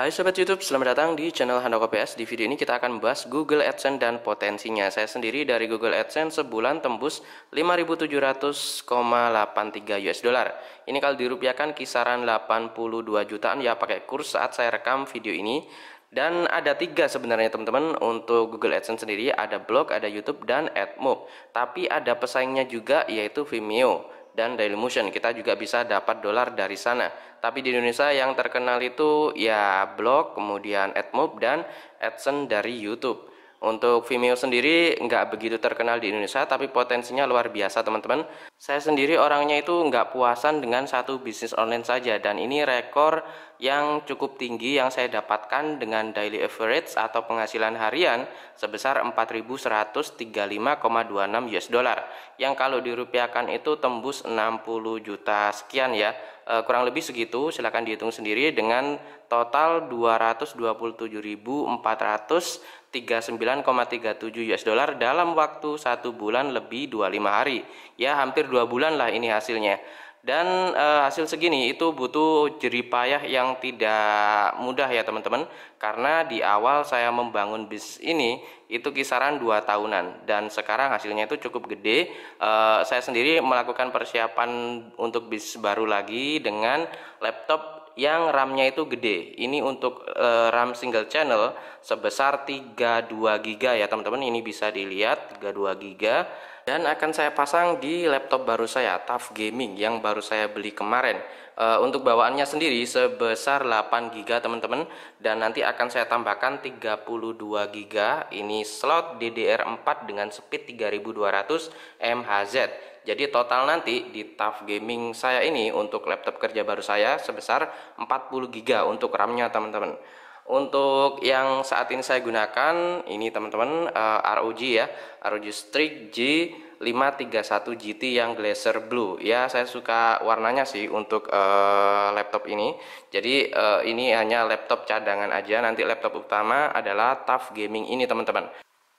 Hai Sobat Youtube, selamat datang di channel Handoko PS Di video ini kita akan membahas Google AdSense dan potensinya Saya sendiri dari Google AdSense sebulan tembus 5.700,83 US dollar Ini kalau dirupiahkan kisaran 82 jutaan ya pakai kurs saat saya rekam video ini dan ada tiga sebenarnya teman-teman untuk Google AdSense sendiri ada blog, ada YouTube, dan AdMob. Tapi ada pesaingnya juga yaitu Vimeo dan Daily Motion. Kita juga bisa dapat dolar dari sana. Tapi di Indonesia yang terkenal itu ya blog, kemudian AdMob dan AdSense dari YouTube. Untuk Vimeo sendiri nggak begitu terkenal di Indonesia, tapi potensinya luar biasa teman-teman. Saya sendiri orangnya itu nggak puasan dengan satu bisnis online saja, dan ini rekor yang cukup tinggi yang saya dapatkan dengan daily average atau penghasilan harian sebesar 4.135,26 US dollar, yang kalau dirupiahkan itu tembus 60 juta sekian ya Eh, kurang lebih segitu silahkan dihitung sendiri dengan total 227.439,37 US dollar dalam waktu satu bulan lebih 25 hari ya hampir dua bulan lah ini hasilnya dan e, hasil segini itu butuh jeripayah yang tidak mudah ya teman-teman Karena di awal saya membangun bis ini itu kisaran 2 tahunan Dan sekarang hasilnya itu cukup gede e, Saya sendiri melakukan persiapan untuk bis baru lagi dengan laptop yang RAM-nya itu gede Ini untuk e, RAM single channel sebesar 32GB ya teman-teman Ini bisa dilihat 32GB dan akan saya pasang di laptop baru saya TUF Gaming yang baru saya beli kemarin e, untuk bawaannya sendiri sebesar 8 GB teman-teman dan nanti akan saya tambahkan 32 GB ini slot DDR4 dengan speed 3200 MHz jadi total nanti di TUF Gaming saya ini untuk laptop kerja baru saya sebesar 40 GB untuk RAM-nya teman-teman untuk yang saat ini saya gunakan ini teman-teman uh, eh, ROG ya, ROG Strix G531 GT yang Glacier Blue. Ya, saya suka warnanya sih untuk uh, laptop ini. Jadi uh, ini hanya laptop cadangan aja. Nanti laptop utama adalah Tough Gaming ini teman-teman.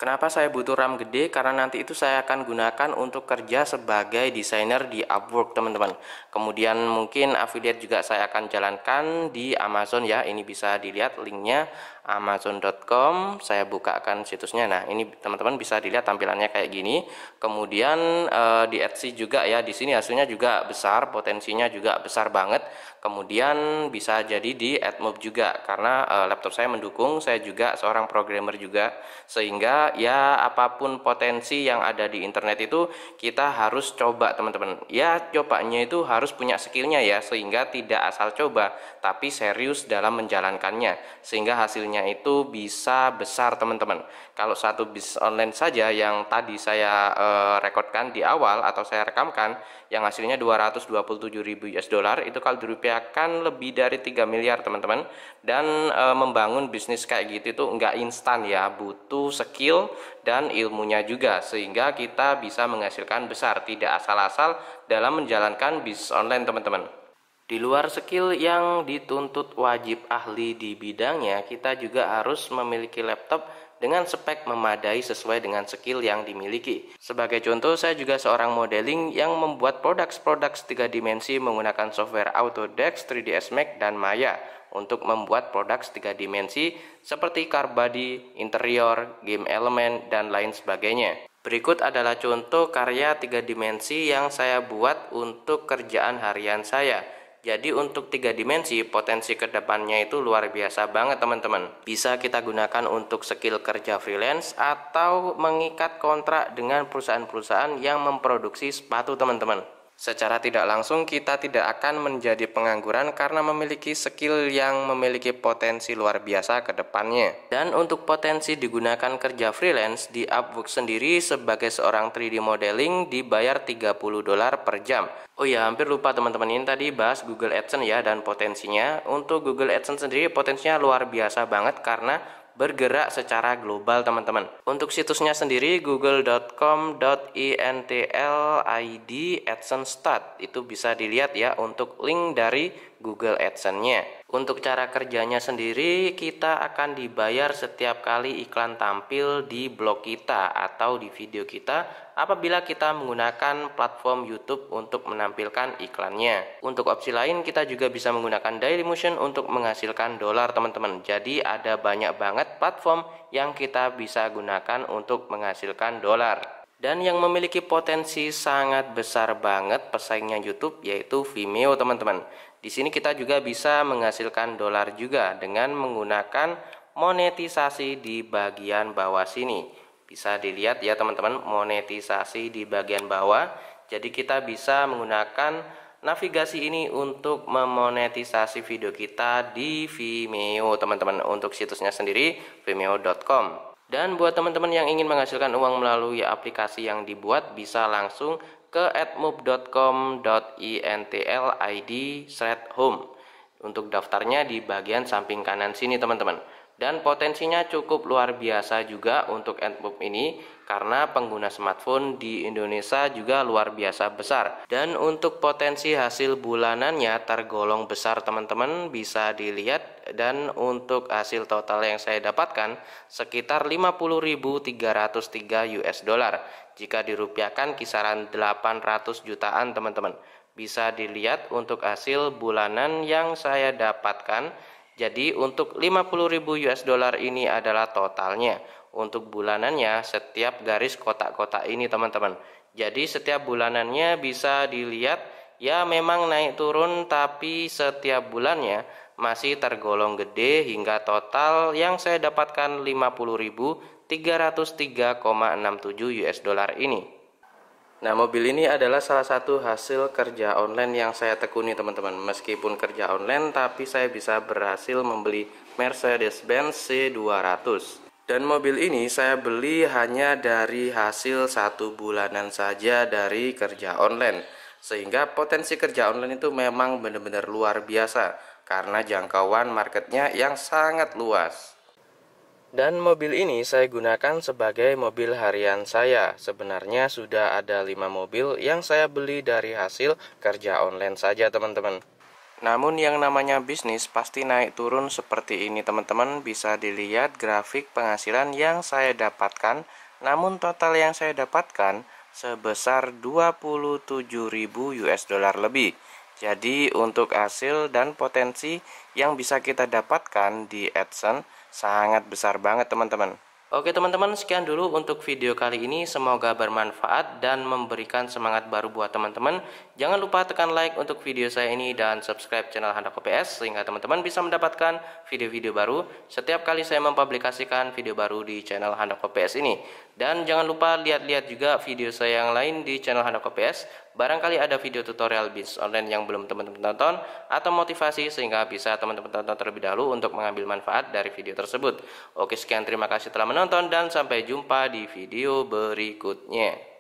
Kenapa saya butuh RAM gede? Karena nanti itu saya akan gunakan untuk kerja sebagai desainer di Upwork, teman-teman. Kemudian mungkin affiliate juga saya akan jalankan di Amazon ya. Ini bisa dilihat linknya amazon.com. Saya bukakan situsnya. Nah, ini teman-teman bisa dilihat tampilannya kayak gini. Kemudian eh, di Etsy juga ya. Di sini hasilnya juga besar, potensinya juga besar banget. Kemudian bisa jadi di AdMob juga karena eh, laptop saya mendukung. Saya juga seorang programmer juga sehingga ya apapun potensi yang ada di internet itu kita harus coba teman-teman ya cobanya itu harus punya skillnya ya sehingga tidak asal coba tapi serius dalam menjalankannya sehingga hasilnya itu bisa besar teman-teman kalau satu bis online saja yang tadi saya e, rekodkan di awal atau saya rekamkan yang hasilnya 227 ribu US dollar itu kalau dirupiahkan lebih dari 3 miliar teman-teman dan e, membangun bisnis kayak gitu itu nggak instan ya butuh skill dan ilmunya juga sehingga kita bisa menghasilkan besar tidak asal-asal dalam menjalankan bisnis online teman-teman. Di luar skill yang dituntut wajib ahli di bidangnya, kita juga harus memiliki laptop dengan spek memadai sesuai dengan skill yang dimiliki. Sebagai contoh, saya juga seorang modeling yang membuat produk-produk tiga dimensi menggunakan software Autodesk, 3ds Max, dan Maya untuk membuat produk tiga dimensi seperti car body, interior, game element, dan lain sebagainya. Berikut adalah contoh karya tiga dimensi yang saya buat untuk kerjaan harian saya. Jadi untuk tiga dimensi potensi kedepannya itu luar biasa banget teman-teman. Bisa kita gunakan untuk skill kerja freelance atau mengikat kontrak dengan perusahaan-perusahaan yang memproduksi sepatu teman-teman. Secara tidak langsung kita tidak akan menjadi pengangguran karena memiliki skill yang memiliki potensi luar biasa ke depannya. Dan untuk potensi digunakan kerja freelance di Upwork sendiri sebagai seorang 3D modeling dibayar 30 dolar per jam. Oh ya, hampir lupa teman-teman ini tadi bahas Google AdSense ya dan potensinya. Untuk Google AdSense sendiri potensinya luar biasa banget karena bergerak secara global teman-teman. Untuk situsnya sendiri google.com.intlid adsense start itu bisa dilihat ya untuk link dari Google AdSense-nya. Untuk cara kerjanya sendiri, kita akan dibayar setiap kali iklan tampil di blog kita atau di video kita apabila kita menggunakan platform YouTube untuk menampilkan iklannya. Untuk opsi lain, kita juga bisa menggunakan Daily Motion untuk menghasilkan dolar, teman-teman. Jadi ada banyak banget platform yang kita bisa gunakan untuk menghasilkan dolar dan yang memiliki potensi sangat besar banget pesaingnya YouTube yaitu Vimeo teman-teman. Di sini kita juga bisa menghasilkan dolar juga dengan menggunakan monetisasi di bagian bawah sini. Bisa dilihat ya teman-teman monetisasi di bagian bawah. Jadi kita bisa menggunakan navigasi ini untuk memonetisasi video kita di Vimeo teman-teman untuk situsnya sendiri vimeo.com. Dan buat teman-teman yang ingin menghasilkan uang melalui aplikasi yang dibuat bisa langsung ke atmob.com.intlid thread home untuk daftarnya di bagian samping kanan sini teman-teman dan potensinya cukup luar biasa juga untuk Antmove ini karena pengguna smartphone di Indonesia juga luar biasa besar dan untuk potensi hasil bulanannya tergolong besar teman-teman bisa dilihat dan untuk hasil total yang saya dapatkan sekitar 50.303 US dollar. Jika dirupiahkan kisaran 800 jutaan teman-teman. Bisa dilihat untuk hasil bulanan yang saya dapatkan. Jadi untuk 50.000 US dollar ini adalah totalnya. Untuk bulanannya setiap garis kotak-kotak ini teman-teman. Jadi setiap bulanannya bisa dilihat ya memang naik turun tapi setiap bulannya masih tergolong gede hingga total yang saya dapatkan 50.303,67 US dollar ini. Nah, mobil ini adalah salah satu hasil kerja online yang saya tekuni, teman-teman. Meskipun kerja online, tapi saya bisa berhasil membeli Mercedes-Benz C200. Dan mobil ini saya beli hanya dari hasil satu bulanan saja dari kerja online. Sehingga potensi kerja online itu memang benar-benar luar biasa karena jangkauan marketnya yang sangat luas. Dan mobil ini saya gunakan sebagai mobil harian saya. Sebenarnya sudah ada 5 mobil yang saya beli dari hasil kerja online saja teman-teman. Namun yang namanya bisnis pasti naik turun seperti ini teman-teman bisa dilihat grafik penghasilan yang saya dapatkan. Namun total yang saya dapatkan sebesar 27.000 US dollar lebih jadi untuk hasil dan potensi yang bisa kita dapatkan di AdSense sangat besar banget teman-teman. Oke teman-teman, sekian dulu untuk video kali ini. Semoga bermanfaat dan memberikan semangat baru buat teman-teman. Jangan lupa tekan like untuk video saya ini dan subscribe channel Handoko PS sehingga teman-teman bisa mendapatkan video-video baru setiap kali saya mempublikasikan video baru di channel Handoko PS ini. Dan jangan lupa lihat-lihat juga video saya yang lain di channel Handoko PS. Barangkali ada video tutorial bis online yang belum teman-teman tonton atau motivasi sehingga bisa teman-teman tonton terlebih dahulu untuk mengambil manfaat dari video tersebut. Oke, sekian terima kasih telah menonton dan sampai jumpa di video berikutnya.